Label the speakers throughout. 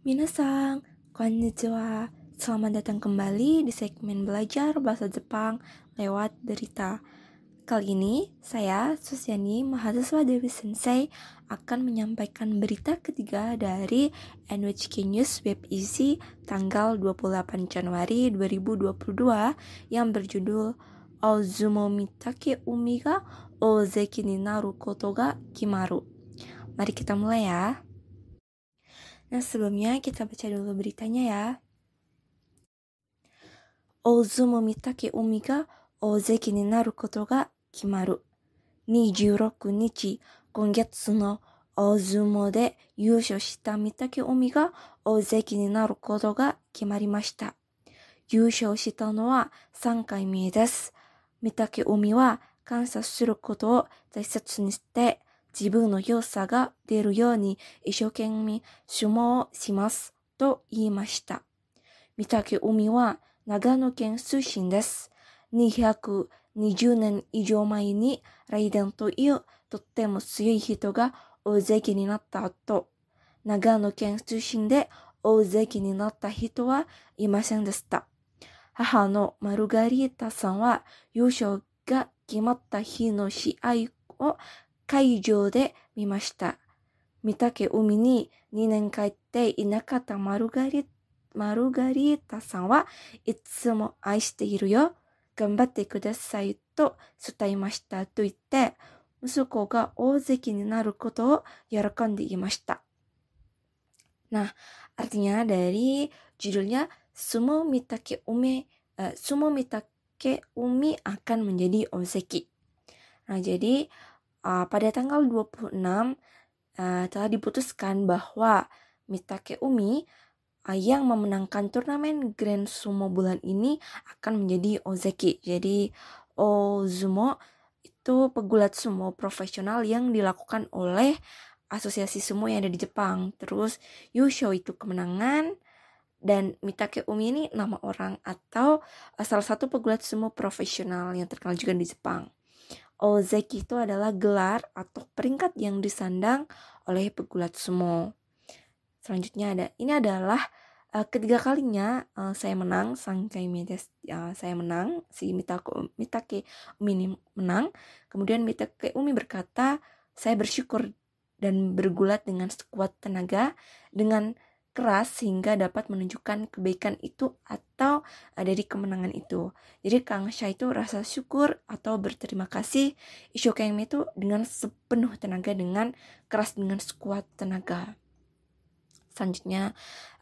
Speaker 1: Minasang, konnichiwa. Selamat datang kembali di segmen belajar bahasa Jepang lewat derita. Kali ini, saya, Susyani mahasiswa Dewi Sensei, akan menyampaikan berita ketiga dari NHK News Web Easy tanggal 28 Januari 2022 yang berjudul Ozumo Mitake Umi ga Ozeki ni Naru Koto ga Kimaru. Mari kita mulai ya. Nah sebelumnya kita baca dulu beritanya ya. Ozu momitake omi ga ozeki ni naru koto ga kimaru. 26日、今月の大相撲で優勝した御嶽海が大関になることが決まりました。優勝したのは3回目です。御嶽海は観察することを大切にして、自分の良さが出るように一生懸命相撲をします。と言いました。三宅海は長野県出身です。220年以上前に雷電というとっても強い人が大関になった後、長野県出身で大関になった人はいませんでした。母のマルガリータさんは優勝が決まった日の試合を会場で見ました。見たけ海に2年帰っていなかったマルガリマルガリータさんはいつも愛しているよ。頑張ってくださいと伝えましたと言って、息子が大関になることを喜んでいました。Nah, artinya dari j u d u l n a Sumo Mitake Umi, Sumo Mitake Umi akan m n d i o z e k i uh, pada tanggal 26 uh, ah, telah diputuskan bahwa Mitake Umi uh, yang memenangkan turnamen Grand Sumo bulan ini akan menjadi Ozeki. Jadi Ozumo itu pegulat sumo profesional yang dilakukan oleh asosiasi sumo yang ada di Jepang. Terus Yusho itu kemenangan dan Mitake Umi ini nama orang atau salah satu pegulat sumo profesional yang terkenal juga di Jepang. Ozeki itu adalah gelar atau peringkat yang disandang oleh pegulat sumo. Selanjutnya ada ini adalah uh, ketiga kalinya uh, saya menang Sangkai Mites uh, eh, saya menang si Mitake, Mitake Umi menang. Kemudian Mitake Umi berkata, "Saya bersyukur dan bergulat dengan sekuat tenaga dengan keras sehingga dapat menunjukkan kebaikan itu at atau uh, dari kemenangan itu. Jadi Kang Sha itu rasa syukur atau berterima kasih Isho itu dengan sepenuh tenaga dengan keras dengan sekuat tenaga. Selanjutnya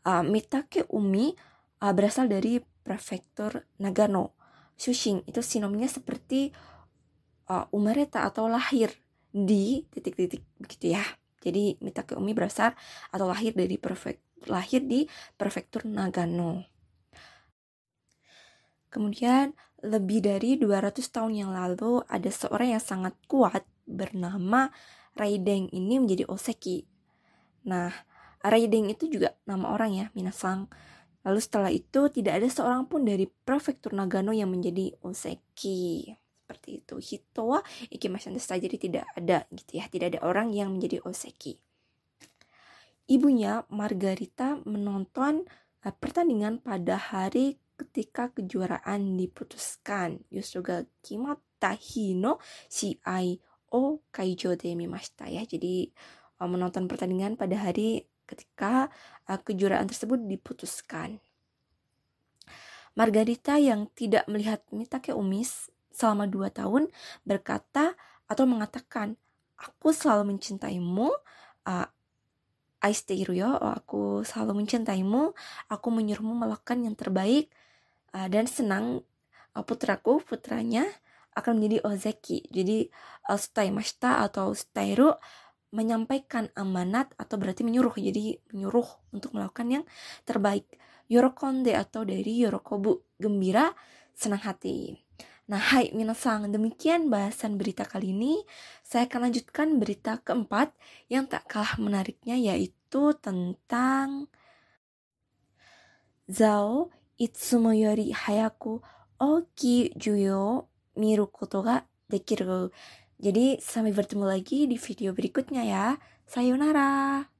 Speaker 1: uh, eh, Mitake Umi uh, berasal dari prefektur Nagano. shushing itu sinomnya seperti uh, umareta atau lahir di titik-titik begitu ya. Jadi Mitake Umi berasal atau lahir dari prefektur lahir di prefektur Nagano. Kemudian lebih dari 200 tahun yang lalu ada seorang yang sangat kuat bernama Raideng ini menjadi Oseki. Nah, Raideng itu juga nama orang ya, Minasang. Lalu setelah itu tidak ada seorang pun dari prefektur Nagano yang menjadi Oseki. Seperti itu. Hitowa Ikimashan desa jadi tidak ada gitu ya, tidak ada orang yang menjadi Oseki. Ibunya Margarita menonton eh, pertandingan pada hari ketika kejuaraan diputuskan. Yusuga kimata hino si ai o kaijo de mimashita ya. Jadi eh, menonton pertandingan pada hari ketika eh, kejuaraan tersebut diputuskan. Margarita yang tidak melihat Mitake Umis selama dua tahun berkata atau mengatakan, aku selalu mencintaimu, uh, I stay oh, aku selalu mencintaimu, aku menyuruhmu melakukan yang terbaik, uh, dan senang uh, putraku putranya akan menjadi ozeki jadi eh, uh, masta atau stairu menyampaikan amanat atau berarti menyuruh jadi menyuruh untuk melakukan yang terbaik yorokonde atau dari yorokobu gembira senang hati nah hai minasang demikian bahasan berita kali ini saya akan lanjutkan berita keempat yang tak kalah menariknya yaitu tentang zao いつもより早く大きい需要を見ることができる。Jadi sampai bertemu lagi di video berikutnya ya. Sayonara.